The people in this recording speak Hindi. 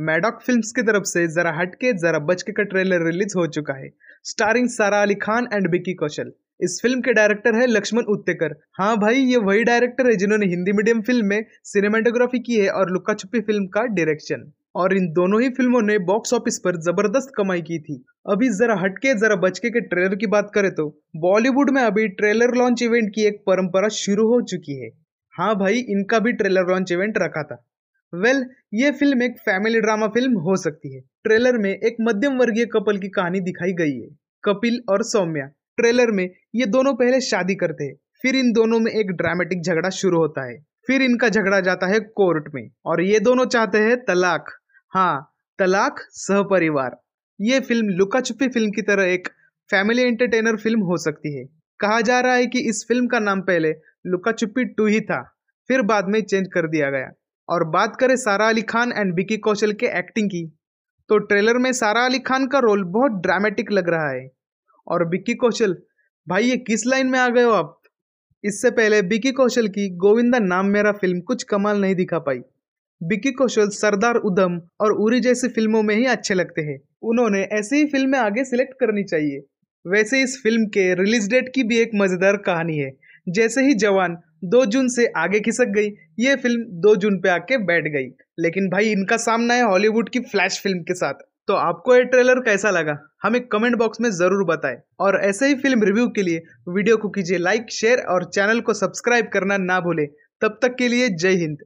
मैडॉक फिल्म्स की तरफ से जरा हटके जरा बचके का ट्रेलर रिलीज हो चुका है स्टारिंग सारा अली खान एंड बिकी कौशल इस फिल्म के डायरेक्टर है लक्ष्मण उत्तेकर हाँ भाई ये वही डायरेक्टर है जिन्होंने हिंदी मीडियम फिल्म में सिनेमाटोग्राफी की है और लुक्का छुपी फिल्म का डायरेक्शन और इन दोनों ही फिल्मों ने बॉक्स ऑफिस पर जबरदस्त कमाई की थी अभी जरा हटके जरा बचके के ट्रेलर की बात करें तो बॉलीवुड में अभी ट्रेलर लॉन्च इवेंट की एक परंपरा शुरू हो चुकी है हाँ भाई इनका भी ट्रेलर लॉन्च इवेंट रखा था वेल ये फिल्म एक फैमिली ड्रामा फिल्म हो सकती है ट्रेलर में एक मध्यम वर्गीय कपल की कहानी दिखाई गई है कपिल और सौम्या ट्रेलर में ये दोनों पहले शादी करते हैं फिर इन दोनों में एक ड्रामेटिक झगड़ा शुरू होता है फिर इनका झगड़ा जाता है कोर्ट में और ये दोनों चाहते हैं तलाक हाँ तलाक सहपरिवार ये फिल्म लुका छुपी फिल्म की तरह एक फैमिली एंटरटेनर फिल्म हो सकती है कहा जा रहा है कि इस फिल्म का नाम पहले लुका छुपी टू ही था फिर बाद में चेंज कर दिया गया और बात करें सारा अली खान एंड विकी कौशल के एक्टिंग की तो ट्रेलर में सारा अली खान का रोल बहुत ड्रामेटिक लग रहा है और विक्की कौशल भाई ये किस लाइन में आ गए हो आप इससे पहले विक्की कौशल की गोविंदा नाम मेरा फिल्म कुछ कमाल नहीं दिखा पाई विक्की कौशल सरदार उधम और उरी जैसी फिल्मों में ही अच्छे लगते हैं उन्होंने ऐसी ही फिल्में आगे सिलेक्ट करनी चाहिए वैसे इस फिल्म के रिलीज डेट की भी एक मज़ेदार कहानी है जैसे ही जवान दो जून से आगे खिसक गई ये फिल्म दो जून पे आके बैठ गई लेकिन भाई इनका सामना है हॉलीवुड की फ्लैश फिल्म के साथ तो आपको ये ट्रेलर कैसा लगा हमें कमेंट बॉक्स में ज़रूर बताएं और ऐसे ही फिल्म रिव्यू के लिए वीडियो को कीजिए लाइक शेयर और चैनल को सब्सक्राइब करना ना भूलें तब तक के लिए जय हिंद